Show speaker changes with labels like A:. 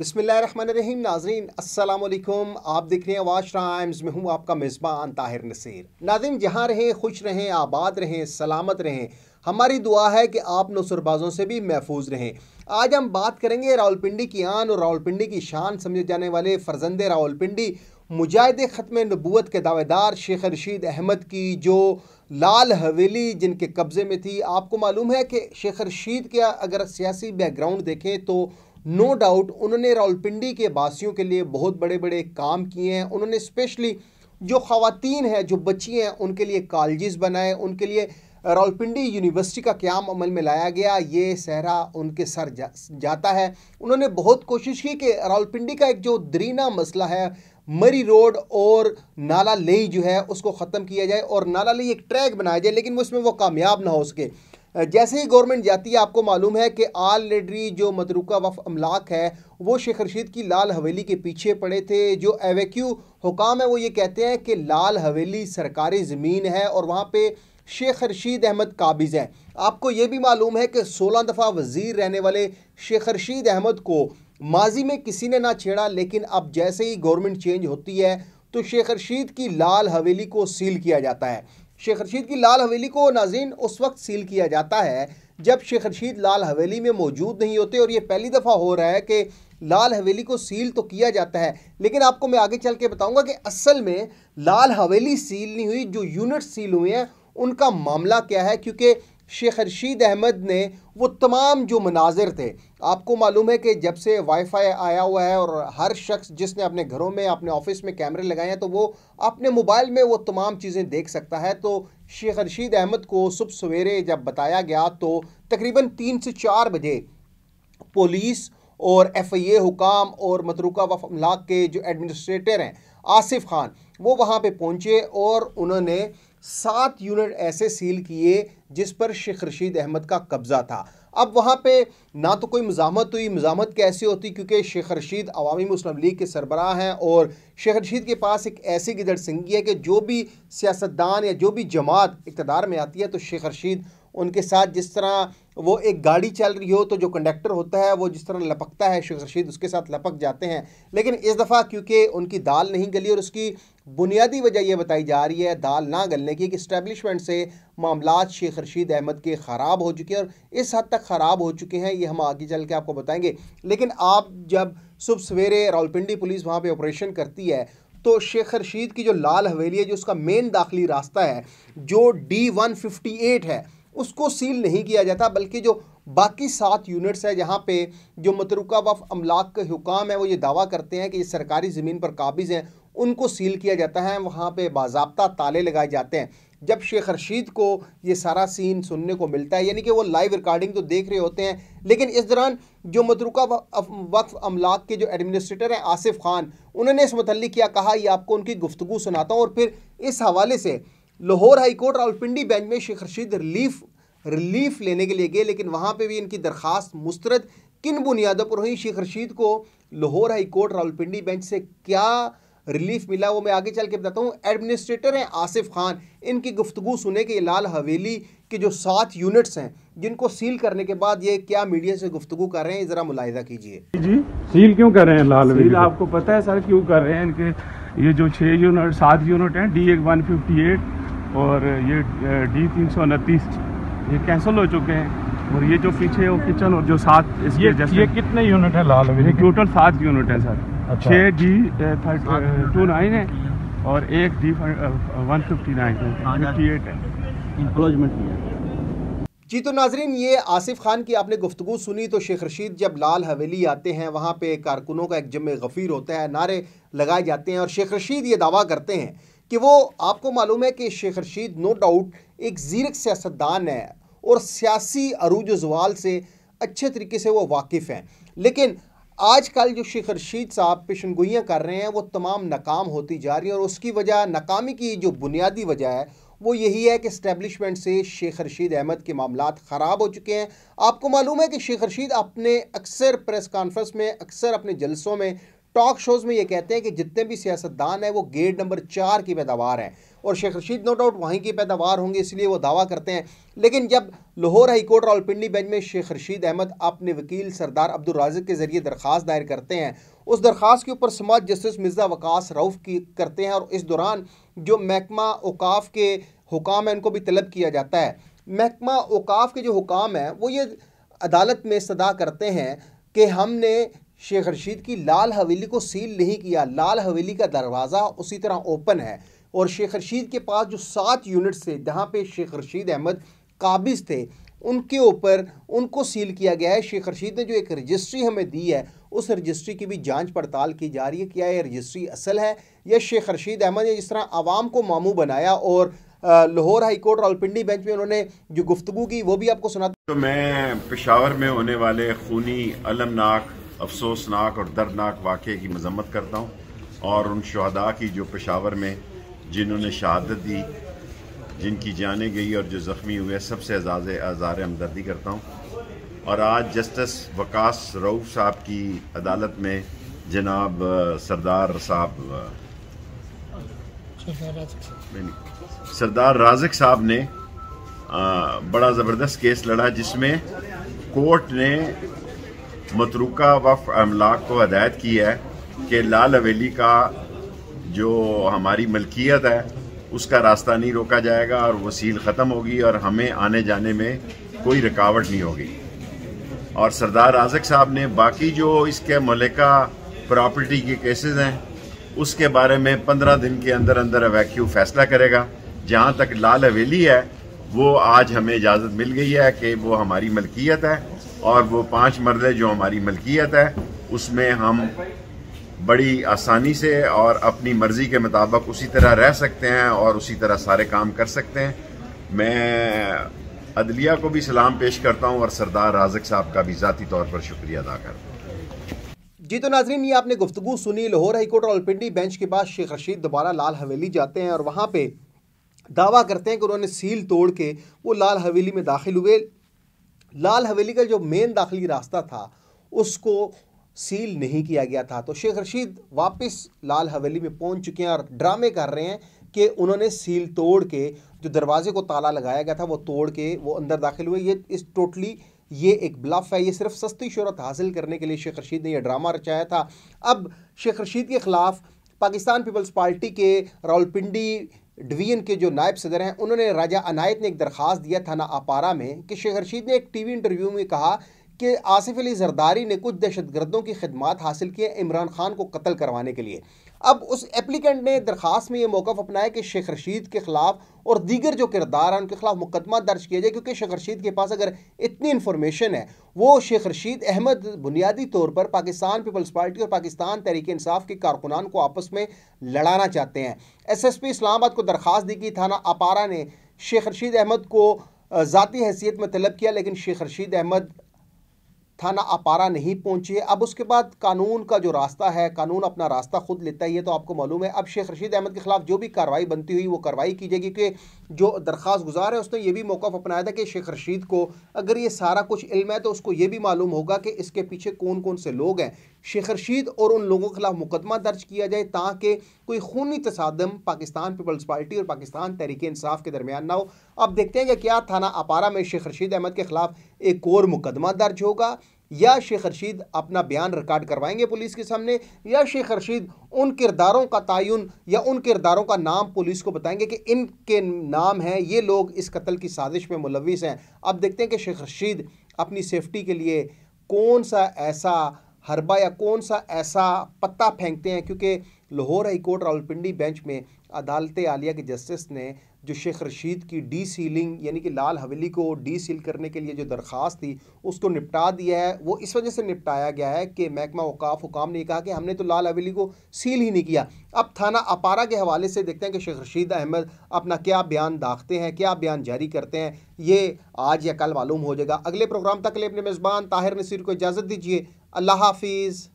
A: बिसमीम नाजरीन असलकुम आप देख रहे हैं वाश टाइम्स में हूँ आपका मेज़बान ताहिर नसीर नाजिन जहाँ रहें खुश रहें आबाद रहें सलामत रहें हमारी दुआ है कि आप नसरबाजों से भी महफूज रहें आज हम बात करेंगे रावलपिंडी की आन और रावलपिंडी की शान समझे जाने वाले फर्जंद रावलपिंडी मुजाहिद ख़त्म नबूत के दावेदार शेख रशीद अहमद की जो लाल हवेली जिनके कब्ज़े में थी आपको मालूम है कि शेख रशीद के अगर सियासी बैकग्राउंड देखें तो नो no डाउट उन्होंने रावलपिंडी के वासियों के लिए बहुत बड़े बड़े काम किए हैं उन्होंने स्पेशली जो ख़वान हैं जो बच्ची हैं उनके लिए कॉलेज बनाए उनके लिए रावलपिंडी यूनिवर्सिटी का क्याम अमल में लाया गया ये सहरा उनके सर जा, जाता है उन्होंने बहुत कोशिश की कि रावलपिंडी का एक जो दरीना मसला है मरी रोड और नाला लई जो है उसको ख़त्म किया जाए और नाला लई एक ट्रैक बनाया जाए लेकिन उसमें वो कामयाब ना हो सके जैसे ही गवर्नमेंट जाती है आपको मालूम है कि लेडरी जो मतरूका वफ अमलाक है वो शेख रशीद की लाल हवेली के पीछे पड़े थे जो एवेक्यू हुकाम है वो ये कहते हैं कि लाल हवेली सरकारी ज़मीन है और वहाँ पे शेख रशीद अहमद काबिज़ हैं आपको ये भी मालूम है कि सोलह दफ़ा वज़ीर रहने वाले शेख रशीद अहमद को माजी में किसी ने ना छेड़ा लेकिन अब जैसे ही गवर्नमेंट चेंज होती है तो शेख रशीद की लाल हवेली को सील किया जाता है शेख रशीद की लाल हवेली को नाजीन उस वक्त सील किया जाता है जब शेख रशीद लाल हवेली में मौजूद नहीं होते और ये पहली दफ़ा हो रहा है कि लाल हवेली को सील तो किया जाता है लेकिन आपको मैं आगे चल के बताऊँगा कि असल में लाल हवेली सील नहीं हुई जो यूनिट सील हुए हैं उनका मामला क्या है क्योंकि शेख रशीद अहमद ने वो तमाम जो मनाजिर थे आपको मालूम है कि जब से वाईफाई आया हुआ है और हर शख्स जिसने अपने घरों में अपने ऑफिस में कैमरे लगाए हैं तो वो अपने मोबाइल में वो तमाम चीज़ें देख सकता है तो शेख रशीद अहमद को सुबह सवेरे जब बताया गया तो तकरीबन तीन से चार बजे पुलिस और एफ आई ए हुकाम और मतरूका वफ अमलाक के जो एडमिनिस्ट्रेटर हैं आसिफ खान वो वहाँ पर पहुँचे और उन्होंने सात यूनिट ऐसे सील किए जिस पर शेख रशीद अहमद का कब्ज़ा था अब वहाँ पे ना तो कोई मजामत हुई मजामत कैसे होती क्योंकि शेख रशीद अवामी मुस्लिम लीग के सरबराह हैं और शेख रशीद के पास एक ऐसी गिदड़ सिंगी है कि जो भी सियासतदान या जो भी जमात इकतदार में आती है तो शेख रशीद उनके साथ जिस तरह वो एक गाड़ी चल रही हो तो जो कंडक्टर होता है वो जिस तरह लपकता है शेख रशीद उसके साथ लपक जाते हैं लेकिन इस दफ़ा क्योंकि उनकी दाल नहीं गली और उसकी बुनियादी वजह यह बताई जा रही है दाल ना गलने की कि इस्टेबलिशमेंट से मामला शेख रशीद अहमद के ख़राब हो चुके हैं और इस हद तक ख़राब हो चुके हैं ये हम आगे चल के आपको बताएंगे लेकिन आप जब सुबह सवेरे रावलपिंडी पुलिस वहाँ पर ऑपरेशन करती है तो शेख रशीद की जो लाल हवेली है जो उसका मेन दाखिली रास्ता है जो डी वन फिफ्टी एट है उसको सील नहीं किया जाता बल्कि जो बाकी सात यूनिट्स है जहाँ पे जो मतरुका वफ अमलाक के हुकाम है वो ये दावा करते हैं कि ये सरकारी ज़मीन पर काबिज़ हैं उनको सील किया जाता है वहाँ पे बाबा ताले लगाए जाते हैं जब शेख रशीद को ये सारा सीन सुनने को मिलता है यानी कि वो लाइव रिकॉर्डिंग तो देख रहे होते हैं लेकिन इस दौरान जो मतरुका वक्फ अमलाक के जो एडमिनिस्ट्रेटर हैं आसिफ खान उन्होंने इस मतलब क्या कहा ये आपको उनकी गुफ्तु सुनाता हूँ और फिर इस हवाले से लाहौर हाईकोर्ट रावलपिंडी बेंच में शेख रशीद रिलीफ रिलीफ लेने के लिए गए लेकिन वहाँ पर भी इनकी दरख्वास्त मुस्तरद किन बुनियादों पर हुई शेख रशीद को लाहौर हाईकोर्ट रावलपिंडी बेंच से क्या रिलीफ मिला वो मैं आगे चल के बताता हूँ एडमिनिस्ट्रेटर हैं आसिफ खान इनकी गुफ्तु सुने के लाल हवेली के जो सात यूनिट्स हैं जिनको सील करने के बाद ये क्या मीडिया से गुफ्तु कर रहे हैं ज़रा मुलायदा कीजिए जी सील क्यों कर रहे हैं लाल हवेली आपको पता है सर क्यों कर रहे हैं इनके ये जो छः यूनिट सात यूनिट हैं डी एक वन फिफ्टी एट और ये डी तीन सौ उनतीस ये कैंसिल हो चुके हैं और ये जो पीछे वो किचन और जो सात ये ये कितने यूनिट है लाल ये टोटल सात यूनिट है सर अच्छा। छः डी टू नाइन है और एक डी वन फिफ्टी नाइन है इंक्लोजमेंट भी है जी तो नाजरीन ये आसिफ खान की आपने गुफ्तु सुनी तो शेख रशीद जब लाल हवेली आते हैं वहाँ पे कारकुनों का एक जम गफ़ीर होता है नारे लगाए जाते हैं और शेख रशीद ये दावा करते हैं कि वो आपको मालूम है कि शेख रशीद नो डाउट एक ज़ीरक सियासतदान है और सियासी अरूज जवाल से अच्छे तरीके से वो वाकिफ़ हैं लेकिन आजकल जो शेख रशीद साहब पेशन गोइयाँ कर रहे हैं वो तमाम नाकाम होती जा रही है और उसकी वजह नाकामी की जो बुनियादी वजह है वो यही है कि इस्टेबलिशमेंट से शेख रशीद अहमद के मामला ख़राब हो चुके हैं आपको मालूम है कि शेख रशीद अपने अक्सर प्रेस कॉन्फ्रेंस में अक्सर अपने जलसों में टॉक शोज़ में ये कहते हैं कि जितने भी सियासतदान हैं वो गेट नंबर चार की पैदावार हैं और शेख रशीद नो डाउट वहीं की पैदावार होंगे इसलिए वो दावा करते हैं लेकिन जब लाहौर हाईकोर्ट रावलपिंडी बेंच में शेख रशीद अहमद अपने वकील सरदार अब्दुल राजिक के ज़रिए दरख्वास्त दायर करते हैं उस दरख्वास्त के ऊपर समाज जस्टिस मिर्ज़ा वकास रऊफ़ की करते हैं और इस दौरान जो महकमा अवकाफ़ के हुकाम हैं उनको भी तलब किया जाता है महकमा अवकाफ़ के जो हुकाम हैं वो ये अदालत में सदा करते हैं कि हमने शेख रशीद की लाल हवेली को सील नहीं किया लाल हवेली का दरवाज़ा उसी तरह ओपन है और शेख रशीद के पास जो सात यूनिट्स थे जहाँ पे शेख रशीद अहमद काबिज थे उनके ऊपर उनको सील किया गया है शेख रशीद ने जो एक रजिस्ट्री हमें दी है उस रजिस्ट्री की भी जांच पड़ताल की जा रही है क्या ये रजिस्ट्री असल है या शेख रशीद अहमद ने जिस तरह आवाम को मामू बनाया और Lahore high court Rawalpindi bench में उन्होंने जो गुफ्तु की वो भी आपको सुना
B: तो मैं पेशावर में होने वाले खूनी अलमनाक अफसोसनाक और दर्दनाक वाक़े की मजम्मत करता हूँ और उन शहदा की जो पेशावर में जिन्होंने शहादत दी जिनकी जाने गई और जो ज़ख्मी हुए सबसे एजाज आज़ार हमदर्दी करता हूँ और आज जस्टिस वकास रऊफ़ साहब की अदालत में जनाब सरदार साहब सरदार राजक साहब ने आ, बड़ा ज़बरदस्त केस लड़ा जिसमें कोर्ट ने मतरुका वफ अमलाक को हदायत की है कि लाल हवेली का जो हमारी मलकियत है उसका रास्ता नहीं रोका जाएगा और वसील ख़त्म होगी और हमें आने जाने में कोई रुकावट नहीं होगी और सरदार आजक साहब ने बाकी जो इसके मलिका प्रॉपर्टी के केसेस हैं उसके बारे में पंद्रह दिन के अंदर अंदर अवैक्यू फैसला करेगा जहाँ तक लाल हवेली है वो आज हमें इजाज़त मिल गई है कि वो हमारी मलकियत है और वो पांच मरले जो हमारी मलकियत है उसमें हम बड़ी आसानी से और अपनी मर्ज़ी के मुताबिक उसी तरह रह सकते हैं और उसी तरह सारे काम कर सकते हैं मैं अदलिया को भी सलाम पेश करता हूँ और सरदार राजक साहब का भी ज़ाती तौर पर शुक्रिया अदा करता हूँ
A: जी तो नाजरीन ये आपने गुफ्तु सुनी लाहौर हाईकोर्ट और अल्पिंडी बेंच के बाद शेख रशीद दोबारा लाल हवेली जाते हैं और वहाँ पर दावा करते हैं कि उन्होंने सील तोड़ के वो लाल हवेली में दाखिल हुए लाल हवेली का जो मेन दाखिली रास्ता था उसको सील नहीं किया गया था तो शेख रशीद वापस लाल हवेली में पहुंच चुके हैं और ड्रामे कर रहे हैं कि उन्होंने सील तोड़ के जो दरवाजे को ताला लगाया गया था वो तोड़ के वो अंदर दाखिल हुए ये इस टोटली ये एक ब्लफ है ये सिर्फ सस्ती शहरत हासिल करने के लिए शेख रशीद ने यह ड्रामा रचाया था अब शेख रशीद के ख़िलाफ़ पाकिस्तान पीपल्स पार्टी के रावलपिंडी डिवीजन के जो नायब सदर हैं उन्होंने राजा अनायत ने एक दरख्वास्त दिया थाना आपारा में कि शेख रशीद ने एक टीवी इंटरव्यू में कहा कि आसिफ अली जरदारी ने कुछ दहशतगर्दों की खदमात हासिल किए इमरान खान को कत्ल करवाने के लिए अब उस एप्लीकेंट ने दरख्वास्त में ये मौक़ अपनाया कि शेख रशीद के ख़िलाफ़ और दीगर जो किरदार हैं उनके खिलाफ मुकदमा दर्ज किया जाए क्योंकि शेख रशीद के पास अगर इतनी इन्फॉर्मेशन है वो शेख रशीद अहमद बुनियादी तौर पर पाकिस्तान पीपल्स पार्टी और पाकिस्तान तहरीक इंसाफ के कारकुनान को आपस में लड़ाना चाहते हैं एस एस पी इस्लामाबाद को दरख्वास्त दी गई थाना अपारा ने शेख रशीद अहमद को ज़ाती हैसियत में तलब किया लेकिन शेख रशीद अहमद थाना अपारा नहीं पहुंची है अब उसके बाद कानून का जो रास्ता है कानून अपना रास्ता खुद लेता है ये तो आपको मालूम है अब शेख रशीद अहमद के खिलाफ जो भी कार्रवाई बनती हुई वो कार्रवाई की जाएगी क्योंकि जो दरख्वास्त गुजार है उसने ये भी मौका अपनाया था कि शेख रशीद को अगर ये सारा कुछ इल्म है तो उसको ये भी मालूम होगा कि इसके पीछे कौन कौन से लोग हैं शेख रशीद और उन लोगों के खिलाफ मुकदमा दर्ज किया जाए ताकि कोई खूनी तसादम पाकिस्तान पीपल्स पार्टी और पाकिस्तान तहरीक इंसाफ के दरमियान ना हो अब देखते हैं कि क्या थाना अपारा में शेख रशीद अहमद के खिलाफ एक और मुकदमा दर्ज होगा या शेख रशीद अपना बयान रिकॉर्ड करवाएंगे पुलिस के सामने या शेख रशीद उन किरदारों का तयन या उन किरदारों का नाम पुलिस को बताएंगे कि इनके नाम हैं ये लोग इस कत्ल की साजिश में मुलविस हैं अब देखते हैं कि शेख रशीद अपनी सेफ्टी के लिए कौन सा ऐसा हरबा या कौन सा ऐसा पत्ता फेंकते हैं क्योंकि लाहौर हाईकोर्ट रावलपिंडी बेंच में अदालत आलिया के जस्टिस ने जो शेख रशीद की डी सीलिंग यानी कि लाल हवेली को डी सील करने के लिए जो दरख्वास्त थी उसको निपटा दिया है वो इस वजह से निपटाया गया है कि महकमा वकाफ हुकाम ने कहा कि हमने तो लाल हवेली को सील ही नहीं किया अब थाना अपारा के हवाले से देखते हैं कि शेख रशीद अहमद अपना क्या बयान दाखते हैं क्या बयान जारी करते हैं ये आज या कल मालूम हो जाएगा अगले प्रोग्राम तक ले अपने मेज़बान ताहिर नसीर को इजाज़त दीजिए अल्लाह हाफिज़